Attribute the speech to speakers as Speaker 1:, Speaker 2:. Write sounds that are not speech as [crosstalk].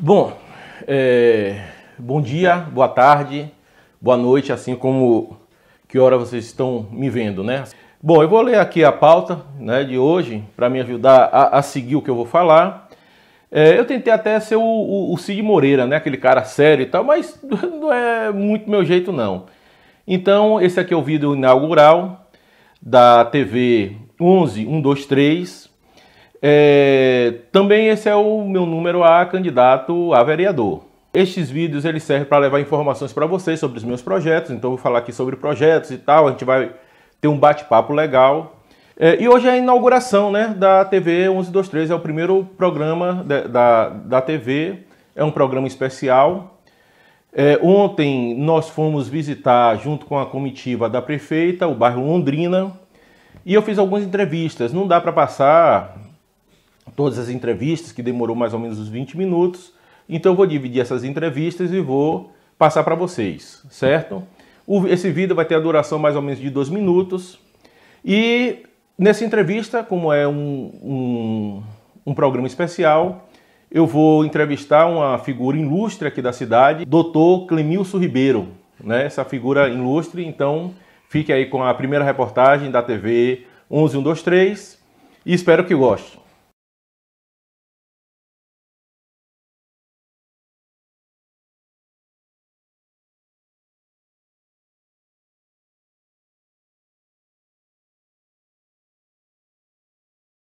Speaker 1: Bom, é, bom dia, boa tarde,
Speaker 2: boa noite, assim como que hora vocês estão me vendo, né? Bom, eu vou ler aqui a pauta né, de hoje para me ajudar a, a, seguir o que eu vou falar. É, eu tentei até ser o, o, o, Cid Moreira, né? Aquele cara sério e tal, mas [laughs] não é muito meu jeito, não. Então, esse aqui é o vídeo inaugural da TV 11123, é, também esse é o meu número a candidato a vereador. Estes vídeos eles servem para levar informações para vocês sobre os meus projetos, então eu vou falar aqui sobre projetos e tal, a gente vai ter um bate-papo legal. É, e hoje é a inauguração né, da TV 1123, é o primeiro programa de, da, da TV, é um programa especial. É, ontem nós fomos visitar, junto com a comitiva da prefeita, o bairro Londrina, e eu fiz algumas entrevistas. Não dá para passar todas as entrevistas, que demorou mais ou menos uns 20 minutos. Então eu vou dividir essas entrevistas e vou passar para vocês, certo? O, esse vídeo vai ter a duração mais ou menos de dois minutos. E nessa entrevista, como é um, um, um programa especial, eu vou entrevistar uma figura ilustre aqui da cidade, Doutor Clemilson Ribeiro, né? essa figura ilustre. Então fique aí com a primeira reportagem da TV
Speaker 1: 11123 e espero que goste.